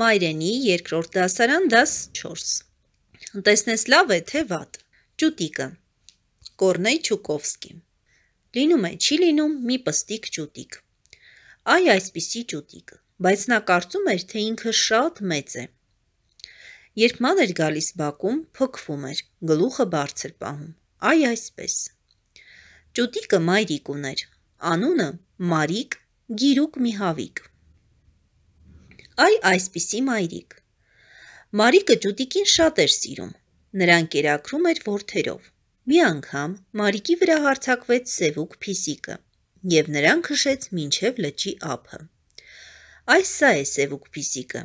Մայրենի երկրորդ դասարան դաս 4։ Տեսնես լավ է, թե վատ։ Ճուտիկը։ Կորնեյ Չուկովսկի։ Լինում է, չի լինում մի պստիկ ճուտիկ։ Այ այսպիսի ճուտիկ, բայց նա կարծում էր, թե ինքը շատ մեծ է։ Երբ ման էր գալիս բակում, փոքվում էր, գլուխը բարձր պահում։ Այ այսպես։ Ճուտիկը մայրիկ ուներ։ Անունը Մարիկ Գիրուկ Միհավիկ այ այսպիսի մայրիկ։ Մարիկը ճուտիկին շատ էր սիրում, նրան կերակրում էր որդերով։ Մի անգամ Մարիկի վրա հարցակվեց սևուկ փիսիկը եւ նրան քշեց մինչև լճի ափը։ Այս սա է սևուկ փիսիկը։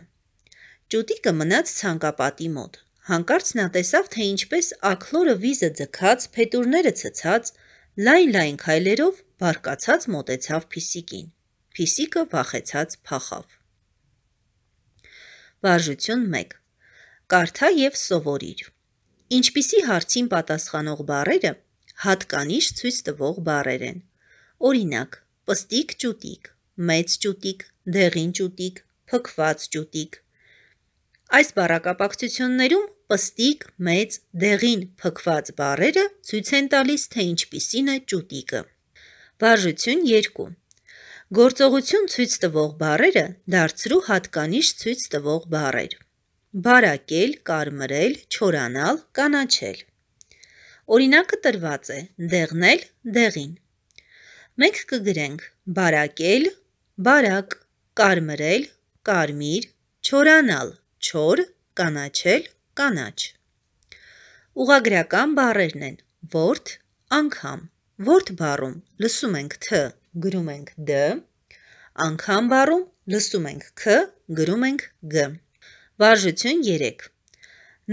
Ճուտիկը մնաց ցանկապատի մոտ։ Հանկարծ նա տեսավ, թե ինչպես ակլորը վիզը ձգած, փետուրները ցցած, լայն-լայն քայլերով բարկացած մոտեցավ փիսիկին։ Փիսիկը վախեցած փախավ։ Վարժություն 1. Կարդա եւ սովորիր։ Ինչպիսի հարցին պատասխանող բառերը հատկանիշ ցույց տվող բառեր են։ Օրինակ՝ պստիկ ճուտիկ, մեծ ճուտիկ, դեղին ճուտիկ, փքված ճուտիկ։ Այս բառակապակցություններում պստիկ, մեծ, դեղին, փքված բառերը ցույց են տալիս, թե ինչպիսին է ճուտիկը։ Վարժություն 2 Գործողություն ցույց տվող բառերը դարձրու հատկանիշ ցույց տվող բառեր։ Բարակել, կարմրել, չորանալ, կանաչել։ Օրինակը տրված է՝ դեղնել, դեղին։ Մենք կգրենք բարակել, բարակ, կարմրել, կարմիր, չորանալ, չոր, կանաչել, կանաչ։ Ուղագրական բառերն են՝ որդ, անգամ։ Որդ բառում լսում ենք թ գրում ենք դ, անգամ բառում լսում ենք ք, գրում ենք գ։ Վարժություն 3.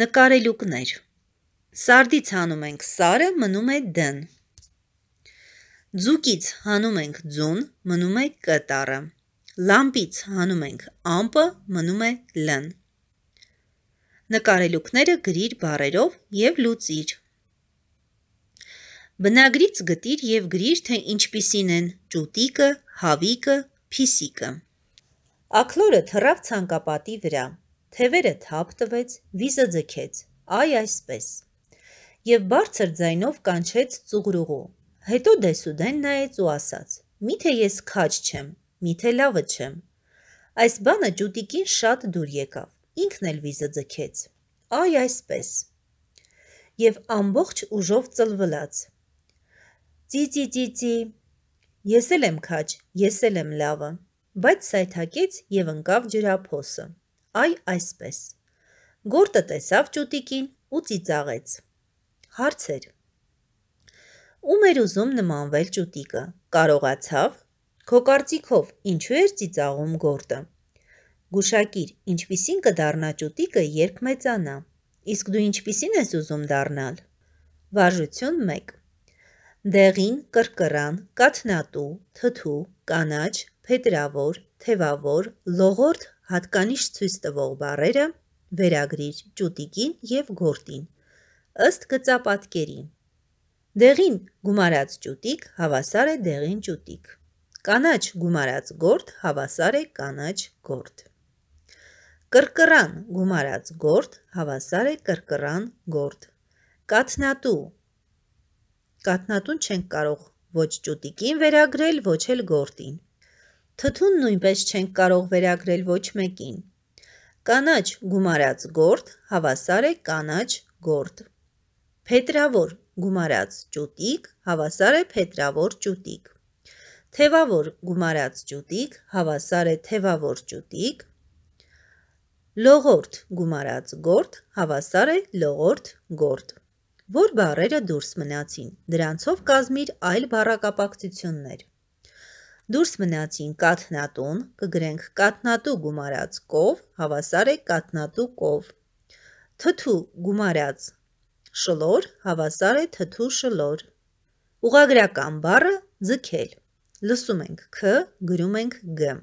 Նկարելուկներ։ Սարդից հանում ենք սարը, մնում է դն։ Ձուկից հանում ենք ձուն, մնում է կտարը։ Լամպից հանում ենք ամպը, մնում է լն։ Նկարելուկները գրիր բարերով և լուծիր։ Բնագրից գտիր եւ գրիր, թե ինչպիսին են ճուտիկը, հավիկը, փիսիկը։ Ակլորը թռավ ցանկապատի վրա, թևերը թափ տվեց, վիզը ձգեց։ Այ այսպես։ Եվ բարձր ձայնով կանչեց ծուղրուղու։ Հետո դեսուդեն նայեց ու ասաց. «Միթե ես քաջ չեմ, միթե լավը չեմ»։ Այս բանը ճուտիկին շատ դուր եկավ։ Ինքն էլ վիզը ձգեց։ Այ այսպես։ Եվ ամբողջ ուժով ծլվլաց։ Ծիծիծիծի։ Ես էլ եմ քաջ, ես էլ եմ լավը։ Բայց սայթակեց եւ ընկավ ջրափոսը։ Այ այսպես։ Գորտը տեսավ ճուտիկին ու ծիծաղեց։ Հարցեր։ Ում էր ուզում նմանվել ճուտիկը։ Կարողացավ։ Քո կարծիքով ինչու էր ծիծաղում Գորտը։ Գուշակիր, ինչպիսին կդառնա ճուտիկը, երբ մեծանա։ Իսկ դու ինչպիսին ես ուզում դառնալ։ Վարժություն 1 դեղին կրկրան, կաթնատու, թթու, կանաչ, փետրավոր, թևավոր, լողորդ հատկանիշ ցույց տվող բառերը վերագրիր ճուտիկին եւ գորտին ըստ գծապատկերի։ Դեղին գումարած ճուտիկ հավասար է դեղին ճուտիկ։ Կանաչ գումարած գորտ հավասար է կանաչ գորտ։ Կրկրան գումարած գորտ հավասար է կրկրան գորտ։ Կաթնատու Կատնատուն չենք կարող ոչ ճուտիկին վերագրել, ոչ էլ գորտին։ Թթուն նույնպես չենք կարող վերագրել ոչ մեկին։ Կանաչ գումարած գորտ հավասար է կանաչ գորտ։ Փետրավոր գումարած ճուտիկ հավասար է փետրավոր ճուտիկ։ Թևավոր գումարած ճուտիկ հավասար է թևավոր ճուտիկ։ Լողորտ գումարած գորտ հավասար է լողորտ գորտ որ բարերը դուրս մնացին։ Դրանցով կազմիր այլ բարակապակցություններ։ Դուրս մնացին կաթնատուն, կգրենք կաթնատու գումարած կով, հավասար է կաթնատու կով։ Թթու գումարած շլոր, հավասար է թթու շլոր։ Ուղագրական բառը ձգել։ Լսում ենք Ք, գրում ենք Գ։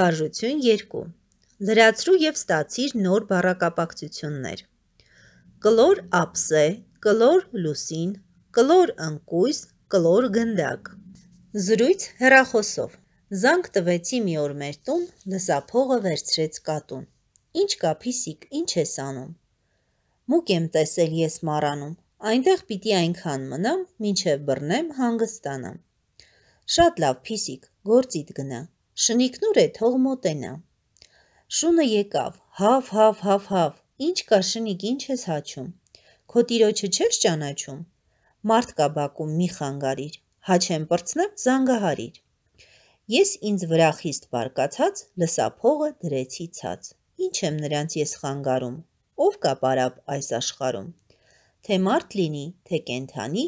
Վարժություն 2։ Լրացրու եւ ստացիր նոր բառակապակցություններ։ 1 կլոր ապսե, կլոր լուսին, կլոր ընկույս, կլոր գնդակ։ Զրույց հերախոսով։ Զանգ տվեցի մի օր մեր տուն, լսափողը վերցրեց կատուն։ Ինչ կա փիսիկ, ինչ ես անում։ Մուկ եմ տեսել ես մարանում։ Այնտեղ պիտի այնքան մնամ, մինչև բռնեմ հանգստանամ։ Շատ լավ, փիսիկ, գործիդ գնա։ Շնիկնուր է թող մոտենա։ Շունը եկավ, հավ, հավ, հավ, հավ, Ինչ կա շնիկ, ինչ ես հաչում։ Քո տիրոջը չես ճանաչում։ Մարդ կա բակում մի խանգարիր, հաչեմ պրծնեմ զանգահարիր։ Ես ինձ վրա խիստ բարկացած լսափողը դրեցի ցած։ Ինչ եմ նրանց ես խանգարում։ Ով կա պարապ այս աշխարում։ Թե մարդ լինի, թե կենթանի,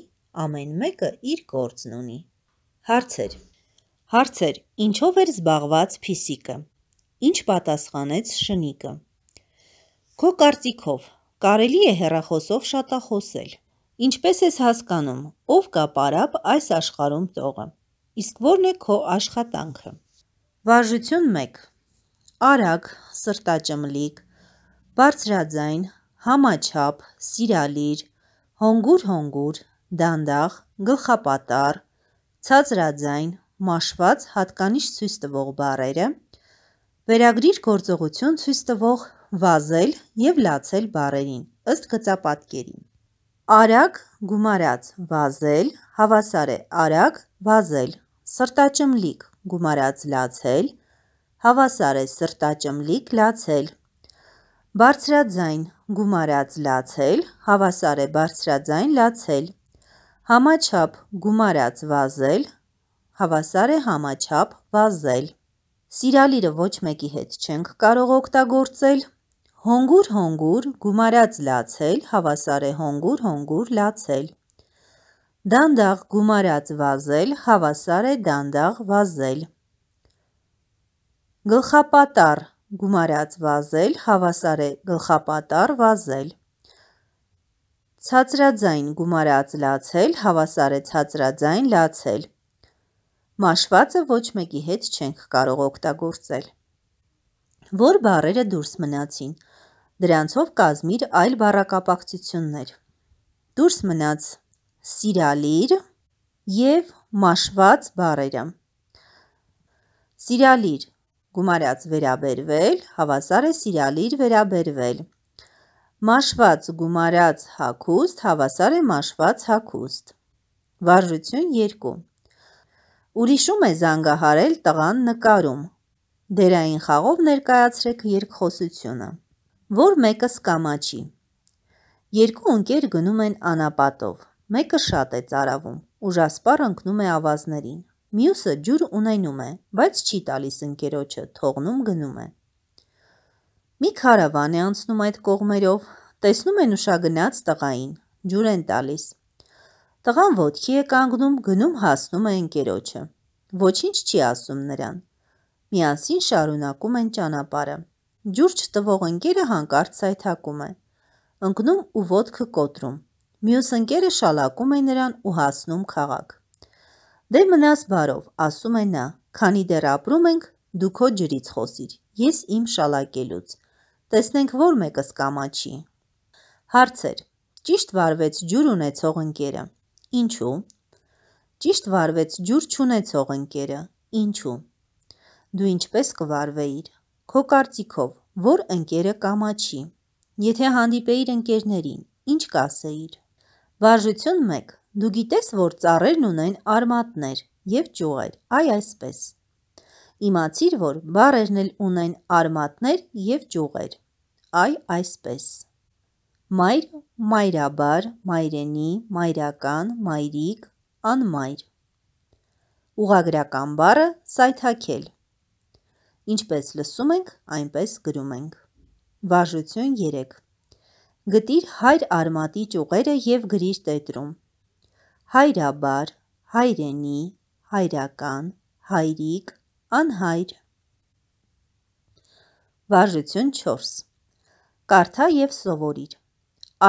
ամեն մեկը իր գործն ունի։ Հարցեր։ Հարցեր. Ինչով էր զբաղված Փիսիկը։ Ինչ պատասխանեց Շնիկը։ Քո կարծիքով կարելի է հերախոսով շատախոսել։ Ինչպես ես հասկանում, ով կա պարապ այս աշխարում տողը։ Իսկ որն է քո աշխատանքը։ Վարժություն 1 արագ, սրտաճմլիկ, բարձրաձայն, համաչափ, սիրալիր, հոնգուր-հոնգուր, դանդաղ, գլխապատառ, ցածրաձայն, մաշված հատկանիշ ցույց տվող բառերը, վերագրիր գործողություն ցույց տվող վազել և լացել բառերին, ըստ գծապատկերին։ Արագ գումարած վազել հավասար է արագ վազել, սրտաճմլիկ գումարած լացել հավասար է սրտաճմլիկ լացել, բարձրաձայն գումարած լացել հավասար է բարձրաձայն լացել, համաչափ գումարած վազել հավասար է համաչափ վազել։ Սիրալիրը ոչ մեկի հետ չենք կարող օգտագործել, Հոնգուր-հոնգուր գումարած լացել հավասար է հոնգուր-հոնգուր լացել։ Դանդաղ գումարած վազել հավասար է դանդաղ վազել։ Գլխապատառ գումարած վազել հավասար է գլխապատառ վազել։ Ցածրաձայն գումարած լացել հավասար է ցածրաձայն լացել։ Մաշվածը ոչ մեկի հետ չենք կարող օգտագործել։ Որ բառերը դուրս մնացին – Դրանցով կազմիր այլ բառակապակցություններ։ Դուրս մնաց սիրալիր եւ մաշված բառերը։ Սիրալիր գումարած վերաբերվել, հավասար է սիրալիր վերաբերվել։ Մաշված գումարած հակուստ, հավասար է մաշված հակուստ։ Վարժություն 2։ Ուրիշում է զանգահարել տղան նկարում։ Դերային խաղով ներկայացրեք երկխոսությունը որ մեկս կամաչի։ Երկու ընկեր գնում են անապատով։ Մեկը շատ է ծարավում, ուժասպառ ընկնում է ավազներին։ Մյուսը ջուր ունենում է, բայց չի տալիս ընկերոջը, թողնում գնում է։ Մի քարավան է անցնում այդ կողմերով, տեսնում են ուշագնաց տղային, ջուր են տալիս։ Տղան ոտքի է կանգնում, գնում հասնում է ընկերոջը։ Ոչինչ չի ասում նրան։ Միասին շարունակում են ճանապարհը։ Ջուր չտվող ընկերը հանկարծ սայթակում է։ Ընկնում ու ոտքը կոտրում։ Մյուս ընկերը շալակում է նրան ու հասնում քաղաք։ Դե մնաս բարով, ասում է նա, քանի դեռ ապրում ենք, դու քո ջրից խոսիր, ես իմ շալակելուց։ Տեսնենք որ մեկս կամաչի։ Հարցեր. Ճիշտ վարվեց ջուր ունեցող ընկերը։ Ինչու՞։ Ճիշտ վարվեց ջուր չունեցող ընկերը։ Ինչու՞։ Դու ինչպես կվարվեիր։ Քո կարծիքով, որ ընկերը կամաչի։ Եթե հանդիպեիր ընկերներին, ինչ կասեիր։ Վարժություն 1. Դու գիտես, որ ծառերն ունեն արմատներ եւ ճյուղեր, այ այսպես։ Իմացիր, որ բարերն էլ ունեն արմատներ եւ ճյուղեր, այ այսպես։ Մայր, մայրաբար, մայրենի, մայրական, մայրիկ, անմայր։ Ուղագրական բառը սայթաքել Ինչպես լսում ենք, այնպես գրում ենք։ Վարժություն 3. Գտիր հայր արմատի ճյուղերը եւ գրիր տետրում։ Հայրաբար, հայրենի, հայրական, հայրիկ, անհայր։ Վարժություն 4. Կարդա եւ սովորիր։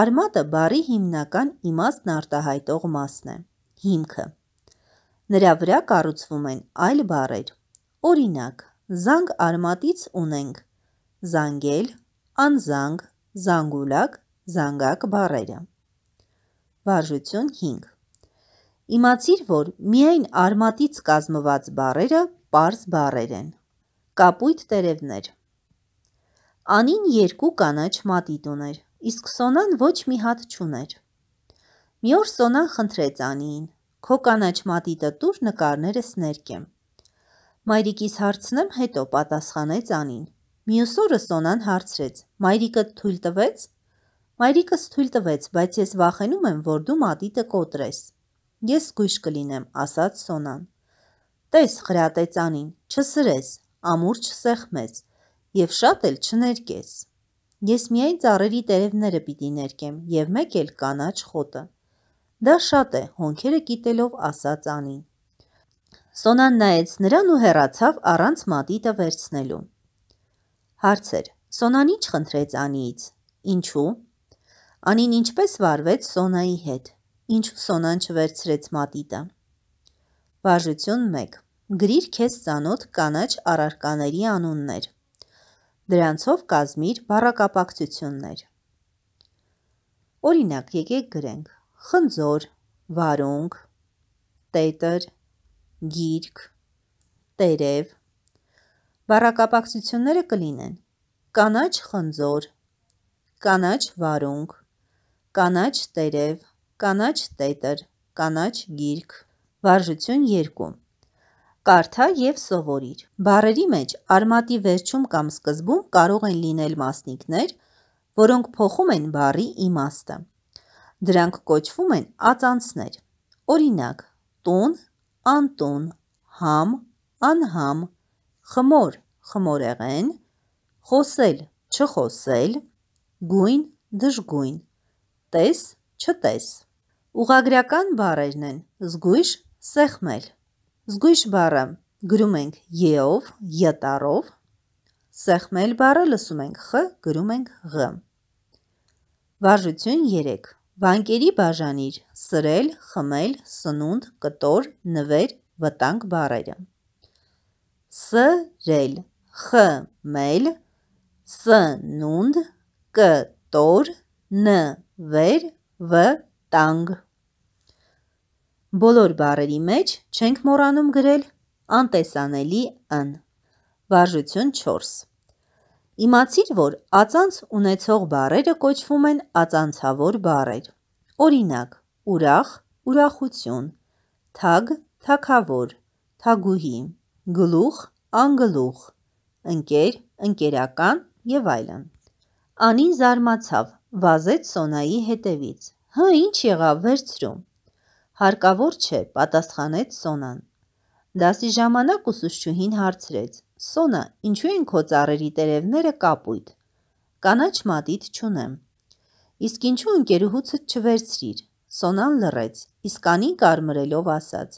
Արմատը բարի հիմնական իմաստն արտահայտող մասն է։ Հիմքը։ Նրա վրա կառուցվում են այլ բառեր։ Օրինակ՝ Զանգ արմատից ունենք զանգել, անզանգ, զանգուլակ, զանգակ բարերը։ Վարժություն 5 Իմացիր, որ միայն արմատից կազմված բարերը պարզ բարեր են։ Կապույտ տերևներ Անին երկու կանաչ մատիտ ուներ, իսկ Սոնան ոչ մի հատ չուներ։ Մի օր Սոնան խնդրեց Անիին. «Քո կանաչ մատիտը տուր նկարներս ներկեմ»։ Մայրիկիս հարցնեմ, հետո պատասխանեց Անին։ Մյուս օրը Սոնան հարցրեց. Մայրիկը թույլ տվեց։ Մայրիկս թույլ տվեց, բայց ես վախենում եմ, որ դու մատիտը կոտրես։ Ես գույշ կլինեմ, ասաց Սոնան։ Տես, խրատեց Անին, չսրես, ամուր չսեղմես եւ շատ էլ չներկես։ Ես միայն ծառերի տերևները պիտի ներկեմ եւ մեկ էլ կանաչ խոտը։ Դա շատ է, հոնքերը կիտելով ասաց Անին։ Սոնան նայեց նրան ու հեռացավ առանց մատիտը վերցնելու։ Հարցեր. Սոնան ինչ խնդրեց Անիից։ Ինչու՞։ Անին ինչպես վարվեց Սոնայի հետ։ Ինչու Սոնան չվերցրեց մատիտը։ Բաժություն 1 գրիր քեզ ծանոթ կանաչ առարկաների անուններ։ Դրանցով կազմիր բառակապակցություններ։ Օրինակ, եկեք գրենք. խնձոր, վարունգ, տետր, գիրք, տերև։ Բառակապակցությունները կլինեն կանաչ խնձոր, կանաչ վարունգ, կանաչ տերև, կանաչ տետր, կանաչ գիրք։ Վարժություն 2 Կարթա և սովորիր։ Բարերի մեջ արմատի վերջում կամ սկզբում կարող են լինել մասնիկներ, որոնք փոխում են բարի իմաստը։ Դրանք կոչվում են ածանցներ։ Օրինակ՝ տուն, անտուն, համ, անհամ, խմոր, խմորեղեն, խոսել, չխոսել, գույն, դժգույն, տես, չտես։ Ուղագրական բառերն են զգույշ, սեղմել։ Զգույշ բառը գրում ենք եով, յտարով, սեղմել բառը լսում ենք խ, գրում ենք ղ։ Վարժություն 3. Վանկերի բաժանիր սրել, խմել, սնունդ, կտոր, նվեր, վտանգ բարերը։ Սրել, խմել, սնունդ, կտոր, նվեր, վտանգ։ Բոլոր բարերի մեջ չենք մոռանում գրել անտեսանելի ըն։ Վարժություն 4։ Իմացիր, որ ածանց ունեցող բարերը կոչվում են ածանցավոր բարեր։ Օրինակ՝ ուրախ, ուրախություն, թագ, թագավոր, թագուհի, գլուխ, անգլուխ, ընկեր, ընկերական և այլն։ Անին զարմացավ, վազեց Սոնայի հետևից։ Հա, ինչ եղավ, վերցրու։ Հարկավոր չէ, պատասխանեց Սոնան։ Դասի ժամանակ ուսուցչուհին հարցրեց. Սոնա, ինչու են քո ծառերի տերևները կապույտ։ Կանաչ մատիտ չունեմ։ Իսկ ինչու ընկերուհուցդ չվերցրիր։ Սոնան լռեց, իսկ անին կարմրելով ասաց.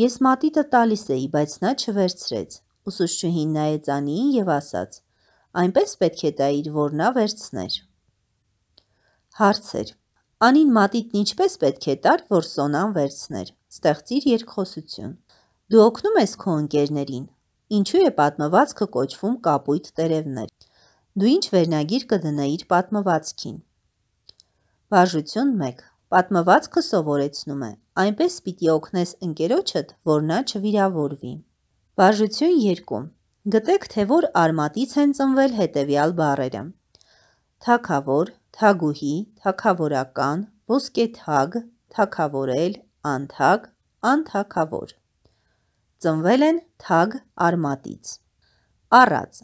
Ես մատիտը տալիս էի, բայց նա չվերցրեց։ Ուսուցչուհին նայեց անին եւ ասաց. Այնպես պետք է տայիր, որ նա վերցներ։ Հարցեր. Անին մատիտն ինչպես պետք է տար, որ Սոնան վերցներ։ Ստեղծիր երկխոսություն։ Դու օգնում ես քո ընկերներին։ Ինչու է պատմվածքը կոչվում կապույտ տերևներ։ Դու ինչ վերնագիր կդնեիր պատմվածքին։ Բաժություն 1 Պատմվածքը սովորեցնում է, այնպես պիտի օգնես ընկերոջդ, որ նա չվիրավորվի։ Բաժություն 2. Գտեք, թե որ արմատից են ծնվել հետևյալ բառերը. թակավոր, թագուհի, թակավորական, ոսկեթագ, թակավորել, անթագ, անթակավոր։ Ծնվել են թագ արմատից։ Առած.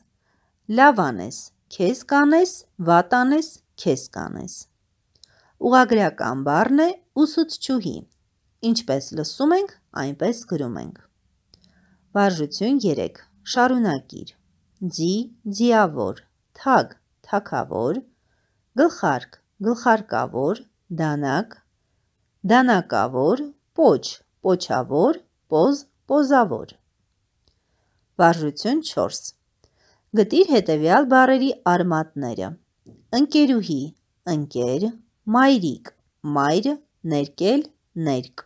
լավանես, քեզ կանես, վատանես, քեզ կանես։ Ուղագրական բառն է ուսուցչուհի։ Ինչպես լսում ենք, այնպես գրում ենք։ Վարժություն 3. Շարունակիր։ Ձի, ձիավոր, թագ, թակավոր, գլխարկ, գլխարկավոր, դանակ, դանակավոր, պոչ, պոչավոր, պոզ, պոզավոր։ Վարժություն 4 Գտիր հետևյալ բառերի արմատները. ընկերուհի, ընկեր, Մայրիկ, մայրը, ներկել, ներկ։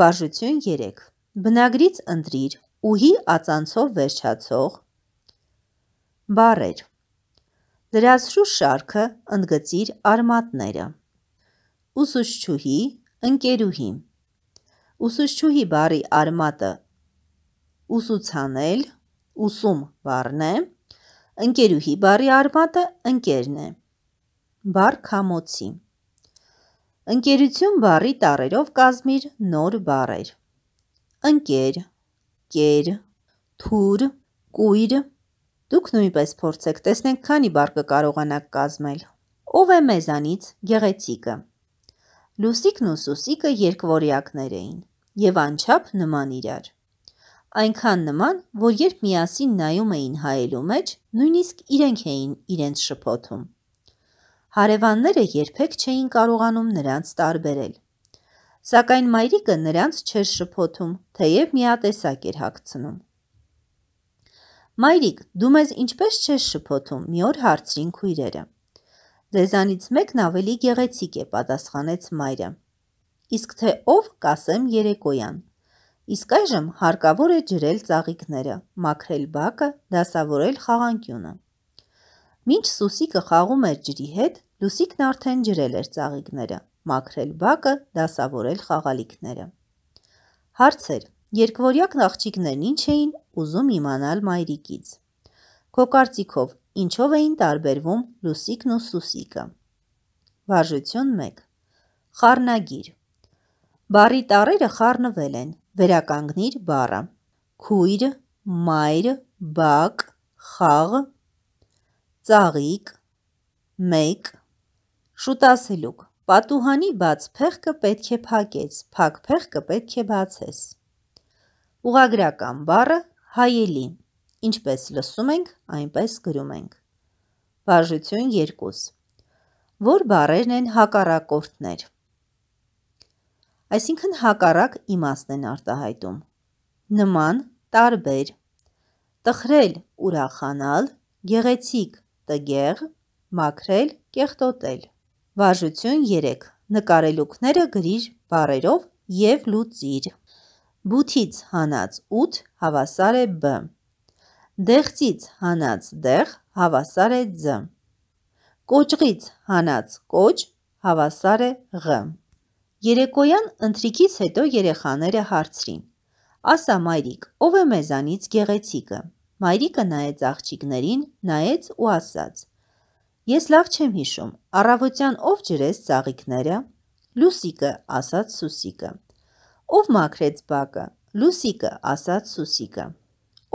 Վարժություն 3. Բնագրից ընտրիր ուհի ածանցով վերջացող բառեր։ Լրացրու շարքը ընդգծիր արմատները։ Ուսուցչուհի, ընկերուհի։ Ուսուցչուհի բառի արմատը ուսուցանել, ուսում բառն է, ընկերուհի բառի արմատը ընկերն է։ Բար քամոցի Ընկերություն բարի տարերով կազմիր նոր բարեր։ Ընկեր, կեր, թուր, կույր։ Դուք նույնպես փորձեք, տեսնենք քանի բար կկարողանաք կազմել։ Ով է մեզանից գեղեցիկը։ Լուսիկն ու Սուսիկը երկվորյակներ էին եւ անչափ նման իրար։ Այնքան նման, որ երբ միասին նայում էին հայելու մեջ, նույնիսկ իրենք էին իրենց շփոթում։ Հարևանները երբեք չէին կարողանում նրանց տարբերել։ Սակայն մայրիկը նրանց չէր շփոթում, թեև միատեսակ էր հագցնում։ Մայրիկ, դու մեզ ինչպես չես շփոթում, մի օր հարցրին քույրերը։ Ձեզանից մեկն ավելի գեղեցիկ է, պատասխանեց մայրը։ Իսկ թե ով, կասեմ երեկոյան։ Իսկ այժմ հարկավոր է ջրել ծաղիկները, մաքրել բակը, դասավորել խաղանկյունը։ Մինչ Սուսիկը խաղում էր ջրի հետ, Լուսիկն արդեն ջրել էր ծաղիկները, մաքրել բակը, դասավորել խաղալիքները։ Հարցեր. Երկվորյակ աղջիկներն ինչ էին ուզում իմանալ մայրիկից։ Քո կարծիքով ինչով էին տարբերվում Լուսիկն ու Սուսիկը։ Վարժություն 1։ Խառնագիր։ Բարի տառերը խառնվել են։ Վերականգնիր բառը։ Քույր, մայր, բակ, խաղ, ծաղիկ, մեկ, Շուտ ասելուկ, պատուհանի բաց փեղկը պետք է փակեց, փակ փեղկը պետք է բացես։ Ուղագրական բառը հայելի, ինչպես լսում ենք, այնպես գրում ենք։ Բաժություն 2 որ բարերն են հակառակորդներ։ Այսինքն հակառակ իմաստն են արտահայտում։ Նման, տարբեր։ Տխրել, ուրախանալ, գեղեցիկ, տգեղ, մաքրել, կեղտոտել։ Վարժություն 3. Նկարելուկները գրիր բարերով և լուծիր։ Բութից հանած 8 հավասար է B։ Դեղծից հանած դեղ հավասար է ձ։ Կոճղից հանած կոչ հավասար է Ղ։ Երեկոյան ընթրիքից հետո երեխաները հարցրին. Ասա մայրիկ, ով է մեզանից գեղեցիկը։ Մայրիկը նայեց աղջիկներին, նայեց ու ասաց. Ես լավ չեմ հիշում, առավոտյան ով ջրեց ծաղիկները։ Լուսիկը, ասաց Սուսիկը։ Ով մաքրեց բակը։ Լուսիկը, ասաց Սուսիկը։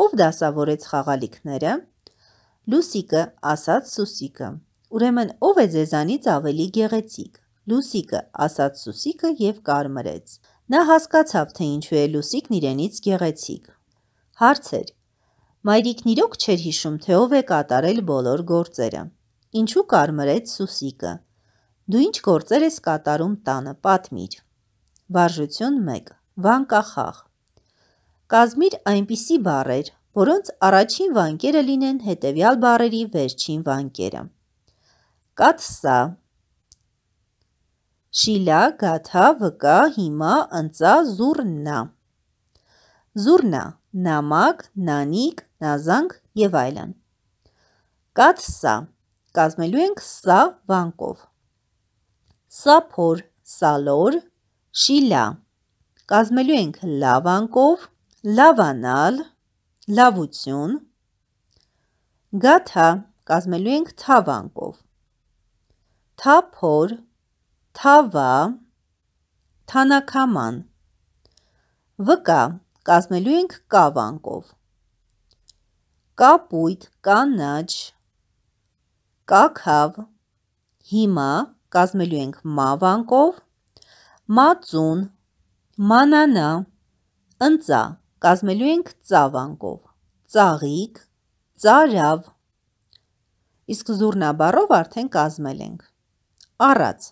Ով դասավորեց խաղալիքները։ Լուսիկը, ասաց Սուսիկը։ Ուրեմն ով է ձեզանից ավելի գեղեցիկ։ Լուսիկը, ասաց Սուսիկը եւ կարմրեց։ Նա հասկացավ, թե ինչու է Լուսիկն իրենից գեղեցիկ։ Հարցեր։ Մայրիկն իրոք չէր հիշում, թե ով է կատարել բոլոր գործերը։ Ինչու կարմրեց Սուսիկը։ Դու ինչ գործեր ես կատարում տանը, պատմիր։ Վարժություն 1. Վանկախաղ։ Կազմիր այնպիսի բառեր, որոնց առաջին վանկերը լինեն հետևյալ բառերի վերջին վանկերը։ Կաթսա, շիլա, գաթա, վկա, հիմա, ընծա, զուրնա։ Զուրնա, նամակ, նանիկ, նազանք եւ այլն։ Կաթսա կազմելու ենք սա վանկով։ Սափոր, սալոր, շիլա։ Կազմելու ենք լա վանկով, լավանալ, լավություն։ Գաթա կազմելու ենք թա վանկով։ Թափոր, թավա, թանակաման։ Վկա կազմելու ենք կա վանկով։ Կապույտ, կանաչ, կա քավ։ Հիմա կազմելու ենք մա վանկով, մածուն, մանանա, ընծա, կազմելու ենք ծա վանկով, ծաղիկ, ծարավ։ Իսկ զուրնաբարով արդեն կազմել ենք։ Առած,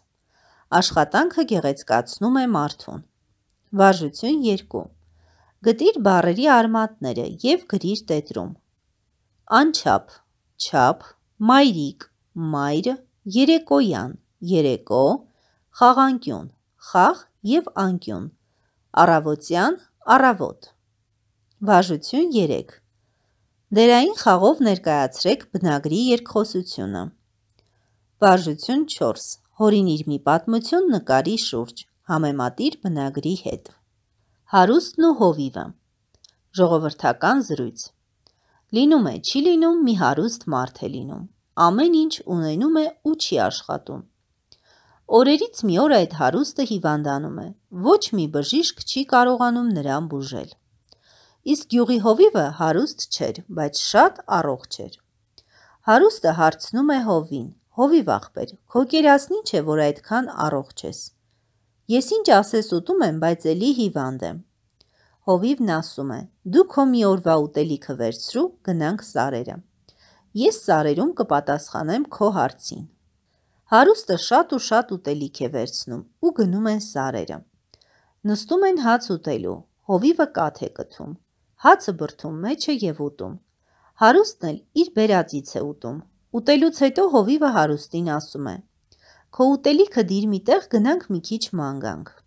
աշխատանքը գեղեցկացնում է մարդուն։ Վարժություն 2 Գտիր բարերի արմատները և գրիր տետրում։ Անչափ, չափ, մայրիկ, մայր, երեկոյան, երեկո, խաղանկյուն, խաղ և անկյուն, առավոտյան, առավոտ։ Վաժություն 3 Դերային խաղով ներկայացրեք բնագրի երկխոսությունը։ Վաժություն 4 Հորինիր մի պատմություն նկարի շուրջ, համեմատիր բնագրի հետ։ Հարուստն ու հովիվը։ Ժողովրդական զրույց Լինում է, չի լինում, մի հարուստ մարդ է լինում։ Ամեն ինչ ունենում է ու չի աշխատում։ Օրերից մի օր այդ հարուստը հիվանդանում է։ Ոչ մի բժիշկ չի կարողանում նրան բուժել։ Իսկ յուղի հովիվը հարուստ չէր, բայց շատ առողջ էր։ Հարուստը հարցնում է հովին. «Հովիվ ախպեր, քո կերասն ինչ է, որ այդքան առողջ ես»։ Ես ինչ ասես ուտում եմ, բայց էլի հիվանդ եմ։ Հովիվն ասում է. «Դու քո մի օրվա ուտելիքը վերցրու, գնանք սարերը»։ Ես սարերում կպատասխանեմ քո հարցին։ Հարուստը շատ ու շատ ուտելիք է վերցնում ու գնում են սարերը։ Նստում են հաց ուտելու։ Հովիվը կաթ է կթում։ Հացը բրդում մեջ է եւ ուտում։ Հարուստն էլ իր բերածից է ուտում։ Ուտելուց հետո հովիվը հարուստին ասում է. «Քո ուտելիքը դիր մի տեղ, գնանք մի քիչ ման գանք»։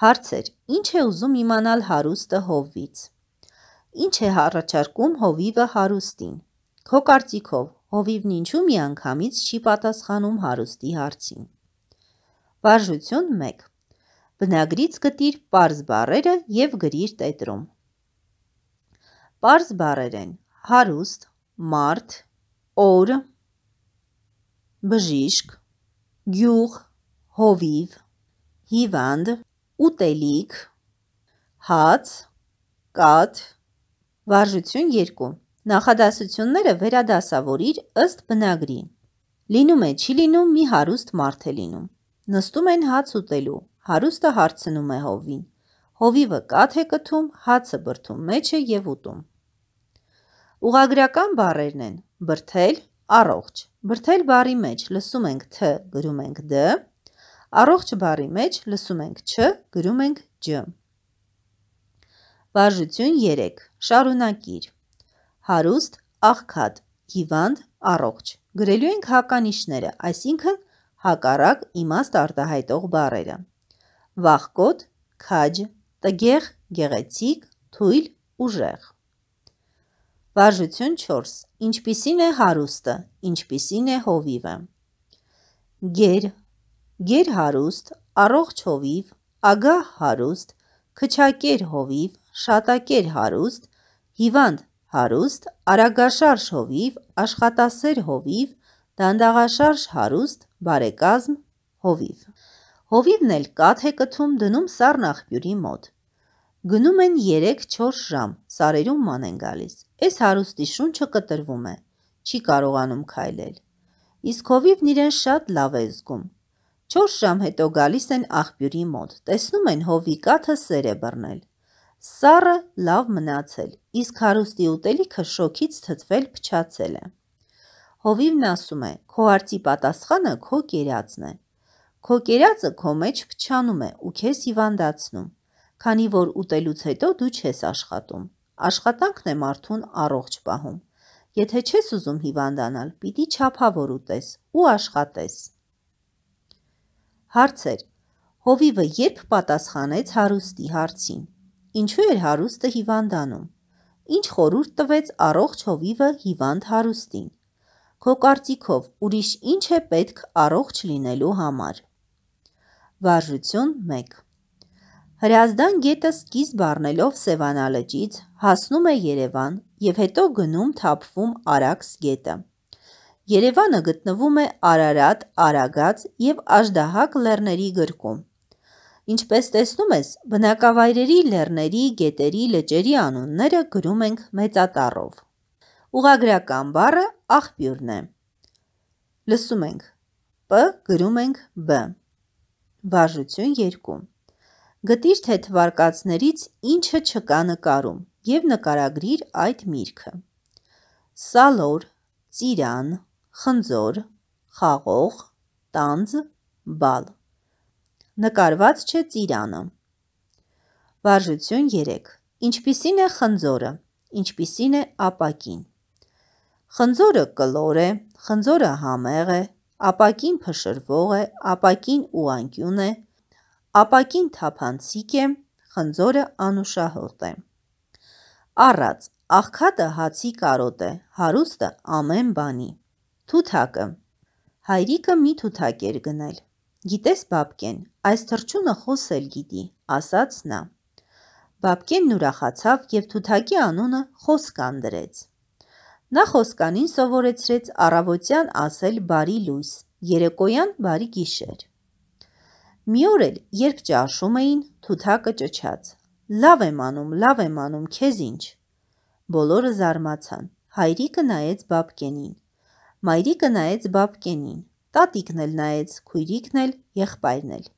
Հարցեր. Ինչ է ուզում իմանալ հարուստը Հովվից։ Ինչ է առաջարկում Հովիվը հարուստին։ Քո կարծիքով Հովիվն ինչու միանգամից չի պատասխանում հարուստի հարցին։ Վարժություն 1։ Բնագրից գտիր པարզ բառերը եւ գրիր տետրում։ Պարզ բառեր են. հարուստ, մարդ, օր, բժիշկ, գյուղ, հովիվ, հիվանդ, ուտելիք, հաց, կաթ, վարժություն 2։ Նախադասությունները վերադասավորիր ըստ բնագրի։ Լինում է, չի լինում, մի հարուստ մարդ է լինում։ Նստում են հաց ուտելու, հարուստը հարցնում է հովին։ Հովիվը կաթ է կթում, հացը բրդում մեջ է և ուտում։ Ուղագրական բառերն են բրթել, առողջ։ Բրթել բառի մեջ լսում ենք թ, գրում ենք դ, Առողջ բարի մեջ լսում ենք չ, գրում ենք ջ։ Վարժություն 3. Շարունակիր։ Հարուստ, աղքատ, հիվանդ, առողջ։ Գրելու ենք հականիշները, այսինքն հակառակ իմաստ արտահայտող բառերը։ Վախկոտ, քաջ, տգեղ, գեղեցիկ, թույլ, ուժեղ։ Վարժություն 4. Ինչպիսին է հարուստը, ինչպիսին է հովիվը։ Գեր, գերհարուստ, առողջ հովիվ, ագահ հարուստ, քչակեր հովիվ, շատակեր հարուստ, հիվանդ հարուստ, արագաշարժ հովիվ, աշխատասեր հովիվ, դանդաղաշարժ հարուստ, բարեկազմ հովիվ։ Հովիվն էլ կաթ է կթում դնում սառն աղբյուրի մոտ։ Գնում են 3-4 ժամ, սարերում ման են գալիս։ Այս հարուստի շունչը կտրվում է, չի կարողանում քայլել։ Իսկ հովիվն իրեն շատ լավ է զգում, Չորս ժամ հետո գալիս են աղբյուրի մոտ, տեսնում են հովիկաթը սեր է բռնել։ Սառը լավ մնացել, իսկ հարուստի ուտելիքը շոքից թթվել փչացել է։ Հովիվն ասում է. «Քո արծի պատասխանը քո կերածն է։ Քո կերածը քո մեջ փչանում է ու քեզ հիվանդացնում, քանի որ ուտելուց հետո դու չես աշխատում։ Աշխատանքն է մարդուն առողջ պահում։ Եթե չես ուզում հիվանդանալ, պիտի չափավոր ուտես ու աշխատես»։ Հարցեր. Հովիվը երբ պատասխանեց հարուստի հարցին։ Ինչու էր հարուստը հիվանդանում։ Ինչ խորուրդ տվեց առողջ հովիվը հիվանդ հարուստին։ Քո կարծիքով ուրիշ ինչ է պետք առողջ լինելու համար։ Վարժություն 1։ Հրազդան գետը սկիզբ առնելով Սևանա լճից հասնում է Երևան եւ հետո գնում թափվում Արաքս գետը։ Երևանը գտնվում է Արարատ, Արագած եւ Աժդահակ լեռների գրկում։ Ինչպես տեսնում ես, բնակավայրերի, լեռների, գետերի, լճերի անունները գրում ենք մեծատառով։ Ուղագրական բառը աղբյուրն է։ Լսում ենք. П գրում ենք Բ։ Վարժություն 2։ Գտիր թե թվարկածներից ինչը չկա նկարում եւ նկարագրիր այդ միրգը։ Սալոր, ծիրան, խնձոր, խաղող, տանձ, բալ։ Նկարված չէ ծիրանը։ Վարժություն 3. Ինչպիսին է խնձորը, ինչպիսին է ապակին։ Խնձորը կլոր է, խնձորը համեղ է, ապակին փշրվող է, ապակին ուանկյուն է, ապակին թափանցիկ է, խնձորը անուշահոտ է։ Առած, աղքատը հացի կարոտ է, հարուստը ամեն բանի։ Թութակը։ Հայրիկը մի թութակ էր գնել։ Գիտես, բաբկեն, այս թրջունը խոսել գիտի, ասաց նա։ Բաբկենն ուրախացավ եւ թութակի անունը Խոսկան դրեց։ Նա Խոսկանին սովորեցրեց առավոտյան ասել բարի լույս, երեկոյան բարի գիշեր։ Մի օր էլ, երբ ճաշում էին, թութակը ճչաց. «Լավ եմ անում, լավ եմ անում, քեզ ինչ»։ Բոլորը զարմացան։ Հայրիկը նայեց Բաբկենին։ Մայրիկը նայեց բաբկենին, տատիկն էլ նայեց, քույրիկն էլ, եղբայրն էլ։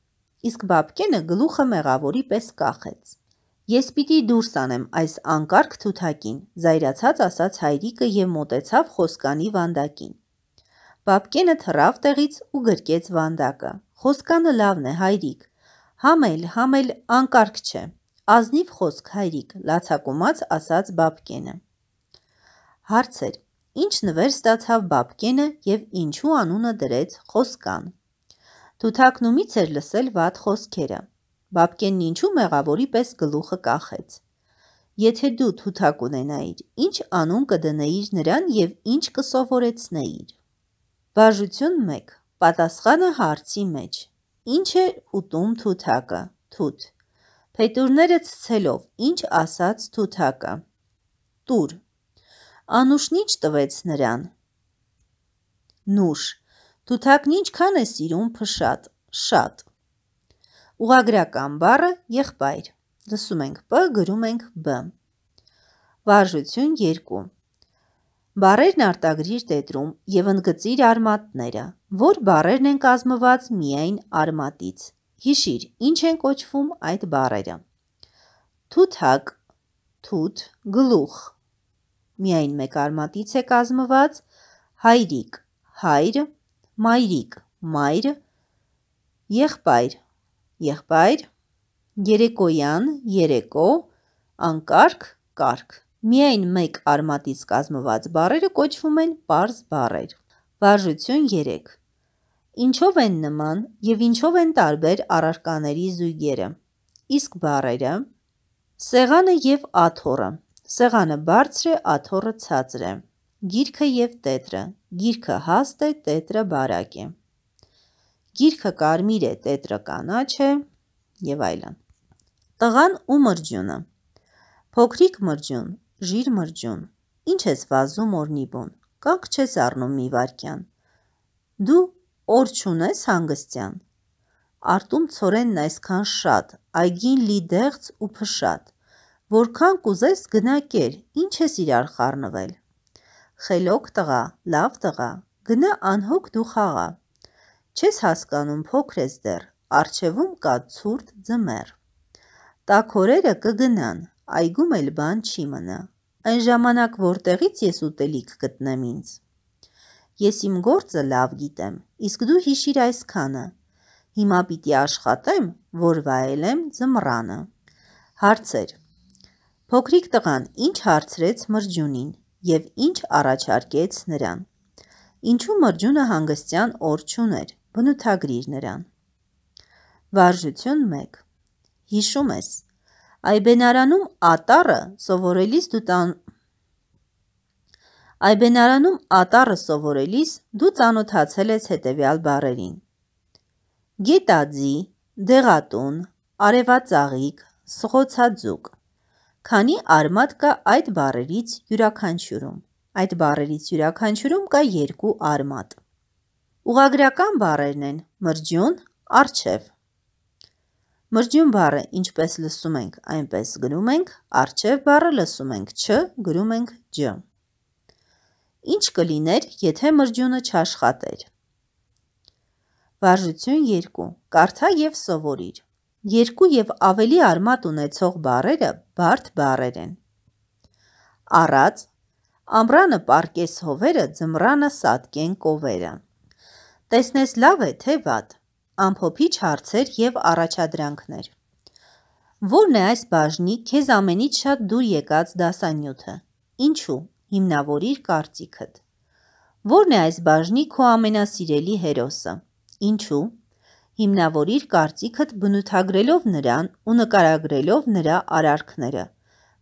Իսկ բաբկենը գլուխը մեղավորի պես կախեց։ Ես պիտի դուրս անեմ այս անկարգ թութակին, զայրացած ասաց հայրիկը եւ մոտեցավ խոսկանի վանդակին։ Պապկենը թռավ տեղից ու գրկեց վանդակը։ Խոսկանը լավն է, հայրիկ։ Համել, համել անկարգ չէ։ Ազնիվ խոսք, հայրիկ, լացակումած ասաց Բաբկենը։ Հարցեր ինչ նվեր ստացավ Բաբկենը եւ ինչու անունը դրեց Խոսկան։ Թութակնումից էր լսել վատ խոսքերը։ Բաբկենն ինչու մեղավորի պես գլուխը կախեց։ Եթե դու թութակ ունենայիր, ինչ անուն կդնեիր նրան եւ ինչ կսովորեցնեիր։ Բաժություն 1. Պատասխանը հարցի մեջ։ Ինչ է ուտում թութակը։ Թութ։ Փետուրները ցցելով, ինչ ասաց թութակը։ Տուր Անուշն ինչ տվեց նրան։ Նուշ, թութակն ինչքան է սիրում փշատ, շատ։ Ուղագրական բառը եղբայր։ Լսում ենք Բ, գրում ենք Բ։ Վարժություն 2։ Բարերն արտագրիր տետրում եւ ընդգծիր արմատները, որ բարերն են կազմված միայն արմատից։ Հիշիր, ինչ են կոչվում այդ բարերը։ Թութակ, թութ, գլուխ, միայն մեկ արմատից է կազմված, հայրիկ, հայր, մայրիկ, մայր, եղբայր, եղբայր, երեկոյան, երեկո, անկարգ, կարգ։ Միայն մեկ արմատից կազմված բարերը կոչվում են պարզ բարեր։ Վարժություն 3։ Ինչով են նման եւ ինչով են տարբեր առարկաների զույգերը։ Իսկ բարերը՝ սեղանը եւ աթոռը Սեղանը բարձր է, աթոռը ցածր է։ Գիրքը եւ տետրը։ Գիրքը հաստ է, տետրը բարակ է։ Գիրքը կարմիր է, տետրը կանաչ է եւ այլն։ Տղան ու մրջյունը։ Փոքրիկ մրջյուն, ժիր մրջյուն։ Ինչ ես վազում օրնիբուն։ Կակ չես առնում մի վարքյան։ Դու օր չունես հանգստյան։ Արտում ծորենն այսքան շատ, այգին լի դեղց ու փշատ։ Որքան կուզես գնակեր, ինչ ես իրար խառնվել։ Խելոք տղա, լավ տղա, գնա անհոգ դու խաղա։ Չես հասկանում փոքր ես դեռ, արջևում կա ցուրտ ձմեռ։ Տակորերը կգնան, այգում էլ բան չի մնա։ Այն ժամանակ որտեղից ես ուտելիք գտնեմ ինձ։ Ես իմ գործը լավ գիտեմ, իսկ դու հիշիր այսքանը։ Հիմա պիտի աշխատեմ, որ վայելեմ ձմռանը։ Հարցեր Փոքրիկ տղան ինչ հարցրեց մրջունին եւ ինչ առաջարկեց նրան։ Ինչու մրջունը հանգստյան օր չուներ, բնութագրիր նրան։ Վարժություն 1։ Հիշում ես, Այբենարանում ատարը սովորելիս դու տան Այբենարանում ատարը սովորելիս դու ծանոթացել ես հետևյալ բառերին. Գետաձի, դեղատուն, արևածաղիկ, սխոցաձուկ, քանի արմատ կա այդ բարերից յուրաքանչյուրում։ Այդ բարերից յուրաքանչյուրում կա երկու արմատ։ Ուղագրական բարերն են մրջյուն, արջև։ Մրջյուն բառը ինչպես լսում ենք, այնպես գրում ենք, արջև բառը լսում ենք չ, գրում ենք ջ։ Ինչ կլիներ, եթե մրջյունը չաշխատեր։ Վարժություն 2. Կարդա եւ սովորիր երկու եւ ավելի արմատ ունեցող բարերը բարդ բարեր են։ Առած ամրանը պարկես հովերը, ձմրանը սատկեն կովերը։ Տեսնես լավ է թե վատ։ Ամփոփիչ հարցեր եւ առաջադրանքներ։ Որն է այս բաժնի քեզ ամենից շատ դուր եկած դասանյութը։ Ինչու հիմնավորիր կարծիքդ։ Որն է այս բաժնի քո ամենասիրելի հերոսը։ Ինչու Հիմնավորիր կարծիքդ բնութագրելով նրան ու նկարագրելով նրա արարքները։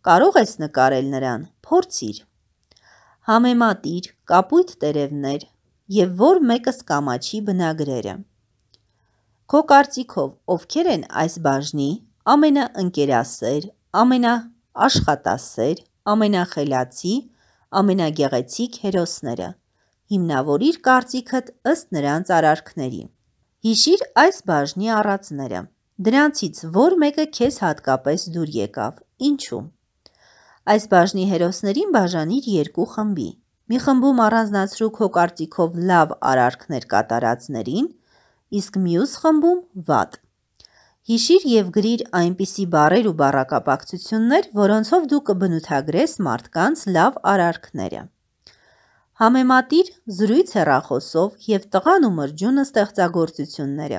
Կարող ես նկարել նրան, փորձիր։ Համեմատիր կապույտ տերևներ եւ որ մեկս կամաչի բնագրերը։ Քո կարծիքով ովքեր են այս բաժնի ամենաընկերասեր, ամենաաշխատասեր, ամենախելացի, ամենագեղեցիկ հերոսները։ Հիմնավորիր կարծիքդ ըստ նրանց արարքների։ Հիշիր այս բաժնի առածները։ Դրանցից որ մեկը քեզ հատկապես դուր եկավ։ Ինչու՞։ Այս բաժնի հերոսներին բաժանիր երկու խմբի։ Մի խմբում առանձնացրու քո կարծիքով լավ արարքներ կատարածներին, իսկ մյուս խմբում վատ։ Հիշիր եւ գրիր այնպիսի բառեր ու բառակապակցություններ, որոնցով դու կբնութագրես մարդկանց լավ արարքները։ Համեմատիր զրույց հեռախոսով և տղան ու մրջունը ստեղծագործությունները։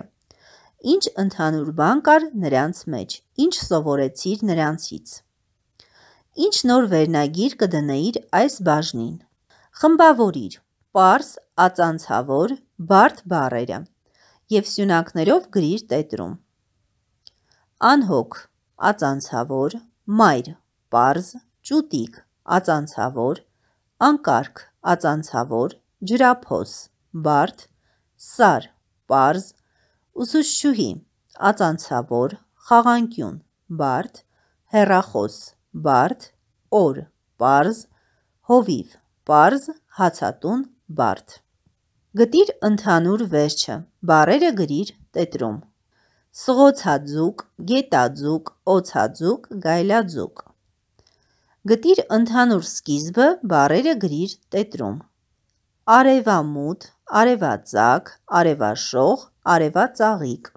Ինչ ընդհանուր բան կար նրանց մեջ, ինչ սովորեցիր նրանցից։ Ինչ նոր վերնագիր կդնեիր այս բաժնին։ Խմբավորիր պարս, ածանցավոր, բարդ բարերը և սյունակներով գրիր տետրում։ Անհոգ, ածանցավոր, մայր, պարզ, ճուտիկ, ածանցավոր, անկարգ, ածանցավոր, ջրափոս, բարդ, սար, պարզ, ուսուցչուհի, ածանցավոր, խաղանքյուն, բարդ, հերախոս, բարդ, օր, պարզ, հովիվ, պարզ, հացատուն, բարդ։ Գտիր ընդհանուր վերջը, բարերը գրիր տետրում։ Սղոցաձուկ, գետաձուկ, օցաձուկ, գայլաձուկ։ Գտիր ընդհանուր սկիզբը, բարերը գրիր տետրում։ Արևամուտ, արևածագ, արևաշող, արևածաղիկ։